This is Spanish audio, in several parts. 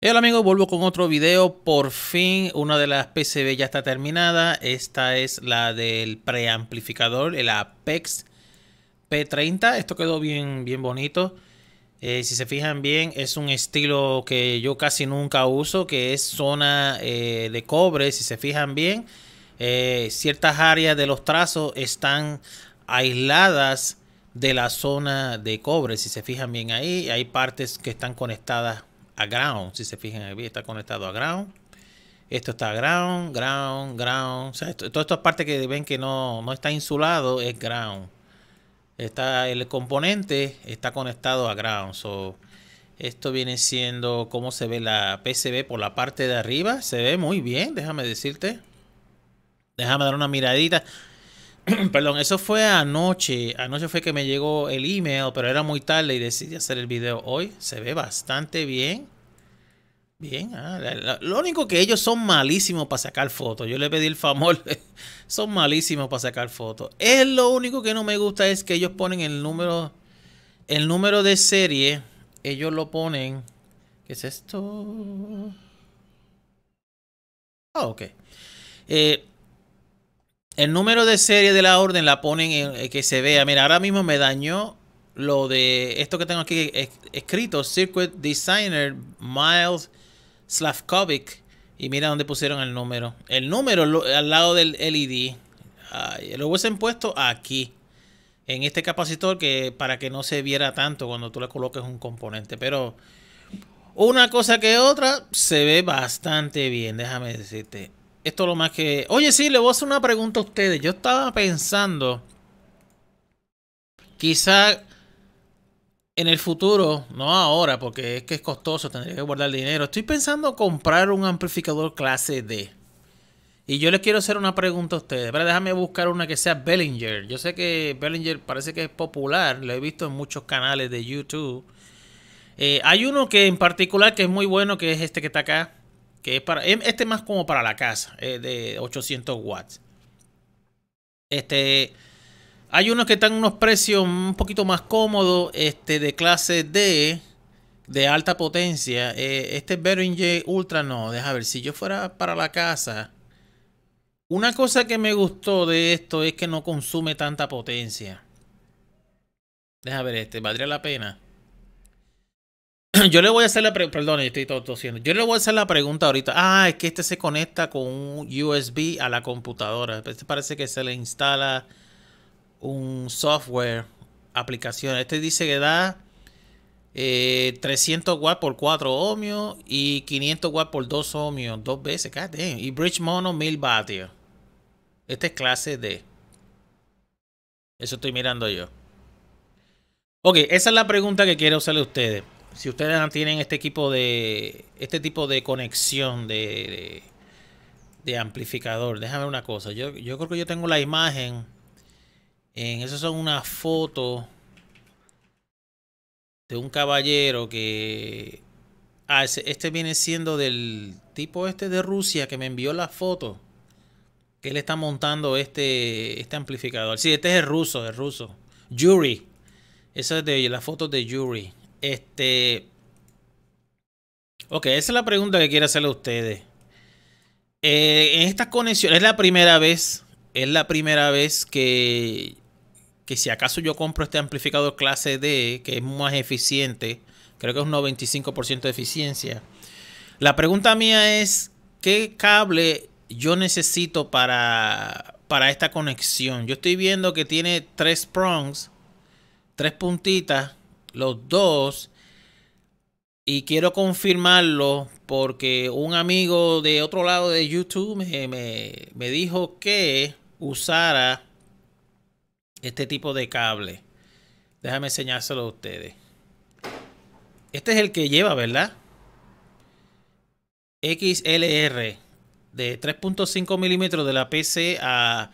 Hola amigos, vuelvo con otro video. Por fin, una de las PCB ya está terminada. Esta es la del preamplificador, el Apex P30. Esto quedó bien, bien bonito. Eh, si se fijan bien, es un estilo que yo casi nunca uso, que es zona eh, de cobre. Si se fijan bien, eh, ciertas áreas de los trazos están aisladas de la zona de cobre. Si se fijan bien ahí, hay partes que están conectadas a ground. Si se fijan ahí está conectado a ground. Esto está a ground, ground, ground. O sea, esto, todas estas que ven que no, no está insulado es ground. Está, el componente está conectado a ground. So, esto viene siendo como se ve la PCB por la parte de arriba. Se ve muy bien, déjame decirte. Déjame dar una miradita. perdón, eso fue anoche. Anoche fue que me llegó el email, pero era muy tarde y decidí hacer el video hoy. Se ve bastante bien. Bien, ah, lo único que ellos son malísimos para sacar fotos. Yo le pedí el favor, son malísimos para sacar fotos. Es lo único que no me gusta es que ellos ponen el número, el número de serie, ellos lo ponen. ¿Qué es esto? Ah, ok. Eh, el número de serie de la orden la ponen en, eh, que se vea. Mira, ahora mismo me dañó lo de esto que tengo aquí escrito: Circuit Designer Miles Slavkovic. Y mira dónde pusieron el número. El número al lado del LED. lo hubiesen puesto aquí. En este capacitor que para que no se viera tanto cuando tú le coloques un componente. Pero una cosa que otra se ve bastante bien, déjame decirte esto lo más que... Oye, sí, le voy a hacer una pregunta a ustedes. Yo estaba pensando, quizá en el futuro, no ahora, porque es que es costoso, tendría que guardar dinero. Estoy pensando comprar un amplificador clase D. Y yo les quiero hacer una pregunta a ustedes. déjame buscar una que sea Bellinger. Yo sé que Bellinger parece que es popular, lo he visto en muchos canales de YouTube. Eh, hay uno que en particular que es muy bueno, que es este que está acá este es más como para la casa, de 800 watts. Este, hay unos que están unos precios un poquito más cómodos, este, de clase D, de alta potencia. Eh, este Behringer Ultra no, deja ver, si yo fuera para la casa... Una cosa que me gustó de esto es que no consume tanta potencia. Deja ver este, ¿valdría la pena? yo le voy a hacer la pregunta, perdón, estoy Yo le voy a hacer la pregunta ahorita. Ah, es que este se conecta con un USB a la computadora. Este parece que se le instala un software, aplicación. Este dice que da 300 eh, watts por 4 ohmios y 500 watts por 2 ohmios, dos veces, Y bridge mono 1000 vatios. Este es clase D. Eso estoy mirando yo. Ok, esa es la pregunta que quiero hacerle a ustedes si ustedes tienen este tipo de este tipo de conexión de, amplificador, déjame una cosa. Yo, yo creo que yo tengo la imagen. En eso son una foto de un caballero que. Ah, este viene siendo del tipo este de Rusia que me envió la foto. Que él está montando este, este amplificador. Sí, este es el ruso, el ruso. Yuri. Esa es de las fotos de Yuri. Este. Ok, esa es la pregunta que quiero hacerle a ustedes. Eh, en estas conexiones, es la primera vez. Es la primera vez que. Que si acaso yo compro este amplificador clase D, que es más eficiente, creo que es un 95% de eficiencia. La pregunta mía es: ¿qué cable yo necesito para, para esta conexión? Yo estoy viendo que tiene tres prongs, tres puntitas los dos. Y quiero confirmarlo porque un amigo de otro lado de YouTube me, dijo que usara este tipo de cable. Déjame enseñárselo a ustedes. Este es el que lleva, ¿verdad? XLR de 3.5 milímetros de la PC a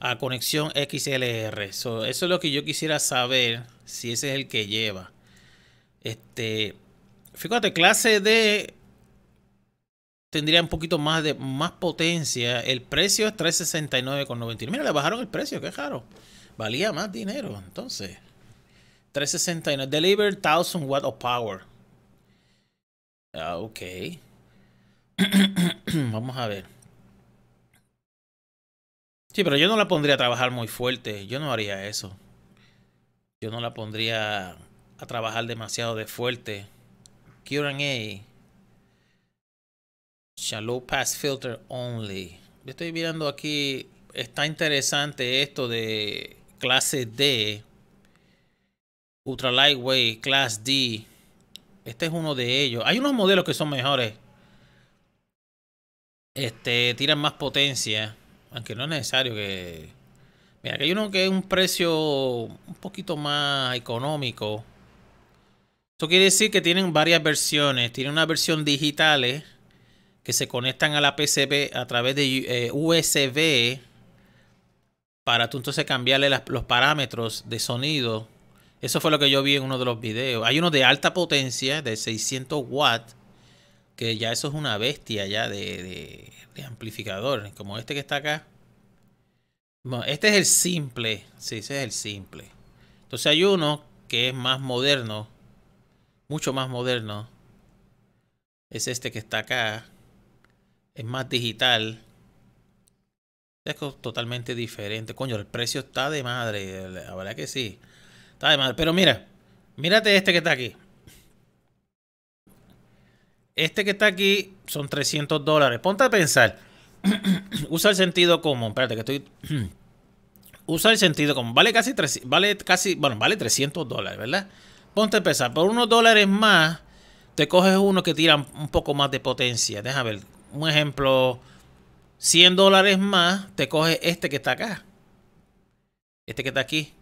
a conexión XLR. eso es lo que yo quisiera saber si ese es el que lleva. Este, fíjate, clase D tendría un poquito más de más potencia. El precio es 369,99. Mira, le bajaron el precio, qué raro. Valía más dinero, entonces. 369. Deliver 1000 watts of power. Ah, ok. Vamos a ver. Sí, pero yo no la pondría a trabajar muy fuerte. Yo no haría eso. Yo no la pondría a trabajar demasiado de fuerte. QA. Shallow Pass Filter Only. Yo estoy mirando aquí. Está interesante esto de clase D. Ultra Lightweight, Class D. Este es uno de ellos. Hay unos modelos que son mejores. Este, tiran más potencia. Aunque no es necesario que... Mira, que hay uno que es un precio un poquito más económico. Esto quiere decir que tienen varias versiones. Tienen una versión digital que se conectan a la PCB a través de eh, USB para tú entonces cambiarle los parámetros de sonido. Eso fue lo que yo vi en uno de los videos. Hay uno de alta potencia, de 600 watts, que ya eso es una bestia ya de, amplificador, como este que está acá. este es el simple, sí, ese es el simple. Entonces hay uno que es más moderno, mucho más moderno. Es este que está acá. Es más digital. Es totalmente diferente. Coño, el precio está de madre. La verdad que sí. Está de madre. Pero mira, mírate este que está aquí. Este que está aquí son 300 dólares. Ponte a pensar. Usa el sentido común. Espérate, que estoy. Usa el sentido común. Vale casi, vale casi. Bueno, vale 300 dólares, ¿verdad? Ponte a pensar. Por unos dólares más, te coges uno que tira un poco más de potencia. Déjame ver. Un ejemplo. 100 dólares más, te coges este que está acá. Este que está aquí.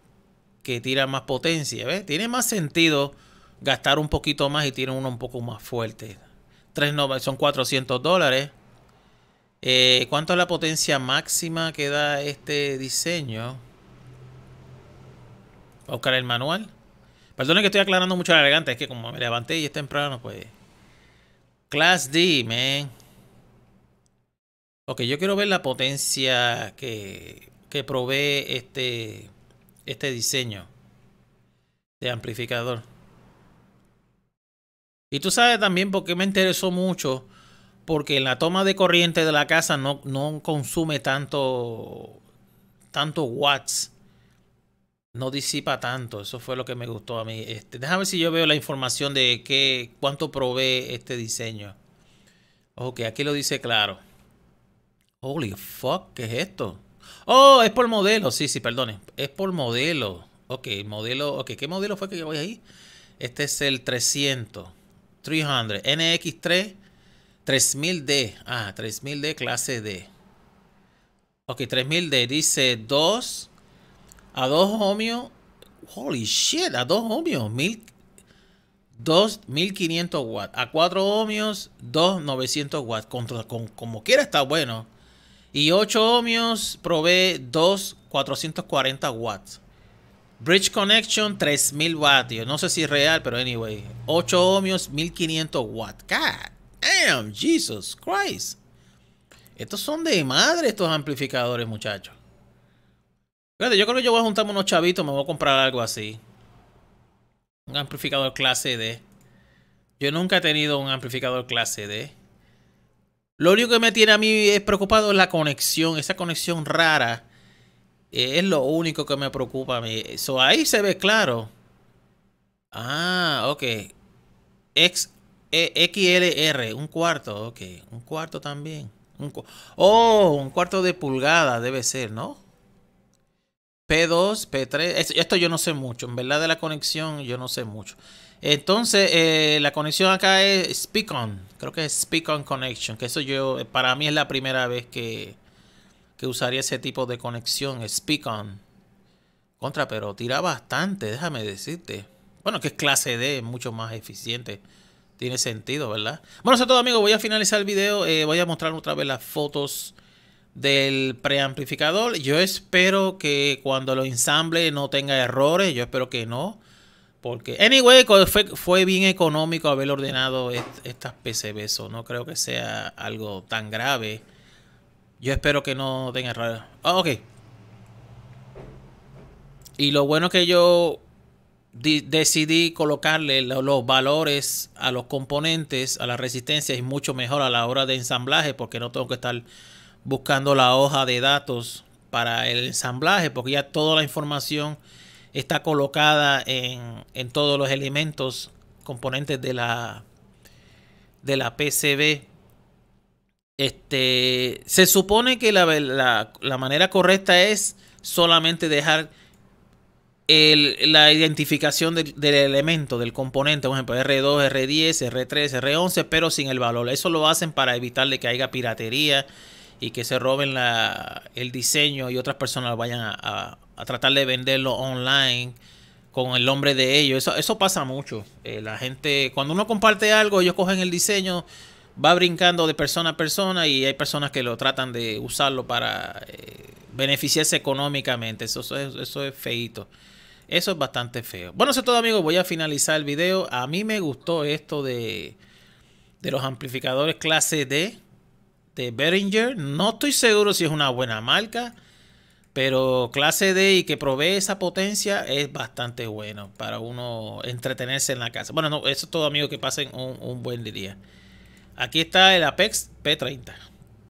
Que tira más potencia, ¿ves? Tiene más sentido gastar un poquito más y tiene uno un poco más fuerte no, son 400 dólares. Eh, ¿Cuánto es la potencia máxima que da este diseño? Voy buscar el manual. Perdone que estoy aclarando mucho la garganta, es que como me levanté y es temprano, pues. Class D, man. Ok, yo quiero ver la potencia que, que provee este, este diseño de amplificador. Y tú sabes también por qué me interesó mucho, porque en la toma de corriente de la casa no, no consume tanto, tanto watts. No disipa tanto, eso fue lo que me gustó a mí. Este, déjame ver si yo veo la información de qué, cuánto provee este diseño. Ok, aquí lo dice claro. Holy fuck, ¿qué es esto? Oh, es por modelo. Sí, sí, perdone. Es por modelo. Ok, modelo. Ok, ¿qué modelo fue que yo voy ahí? Este es el 300. 300. NX3 3000D. Ah, 3000D clase D. Ok, 3000D dice 2 a 2 ohmios. Holy shit, a 2 ohmios. 2500 watts. A 4 ohmios, 2900 watts. Con, como quiera está bueno. Y 8 ohmios provee 2440 watts. Bridge Connection, 3000 vatios. No sé si es real, pero anyway. 8 ohmios, 1500 watts. God damn, Jesus Christ. Estos son de madre estos amplificadores, muchachos. Espérate, yo creo que yo voy a juntarme unos chavitos, me voy a comprar algo así. Un amplificador clase D. Yo nunca he tenido un amplificador clase D. Lo único que me tiene a mí es preocupado es la conexión, esa conexión rara eh, es lo único que me preocupa a mí. Eso ahí se ve claro. Ah, ok. E, X, XLR, un cuarto, ok. Un cuarto también. oh, un cuarto de pulgada debe ser, ¿no? P2, P3. Esto, yo no sé mucho. En verdad de la conexión yo no sé mucho. Entonces, eh, la conexión acá es Speak On. Creo que es Speak On Connection. Que eso yo, para mí es la primera vez que, que usaría ese tipo de conexión, speak on. Contra, pero tira bastante, déjame decirte. Bueno, que es clase D, es mucho más eficiente. Tiene sentido, ¿verdad? Bueno, eso es todo, amigos. Voy a finalizar el video. Eh, voy a mostrar otra vez las fotos del preamplificador. Yo espero que cuando lo ensamble no tenga errores. Yo espero que no. Porque, anyway, fue, fue bien económico haber ordenado estas PCBs. o no creo que sea algo tan grave. Yo espero que no den error. Ah, ok. Y lo bueno que yo decidí colocarle los valores a los componentes, a la resistencia, es mucho mejor a la hora de ensamblaje porque no tengo que estar buscando la hoja de datos para el ensamblaje porque ya toda la información está colocada en, todos los elementos componentes de la de la PCB este, se supone que la, manera correcta es solamente dejar la identificación del, elemento, del componente, por ejemplo, R2, R10, R3, R11, pero sin el valor. Eso lo hacen para evitarle que haya piratería y que se roben el diseño y otras personas vayan a, tratar de venderlo online con el nombre de ellos. Eso, pasa mucho. Eh, la gente, cuando uno comparte algo, ellos cogen el diseño, va brincando de persona a persona y hay personas que lo tratan de usarlo para eh, beneficiarse económicamente. Eso, es, feito. Eso es bastante feo. Bueno, eso es todo amigos. Voy a finalizar el video. A mí me gustó esto de, los amplificadores clase D de Behringer. No estoy seguro si es una buena marca. Pero clase D y que provee esa potencia es bastante bueno para uno entretenerse en la casa. Bueno, no, eso es todo amigos. Que pasen un buen día. Aquí está el Apex P30.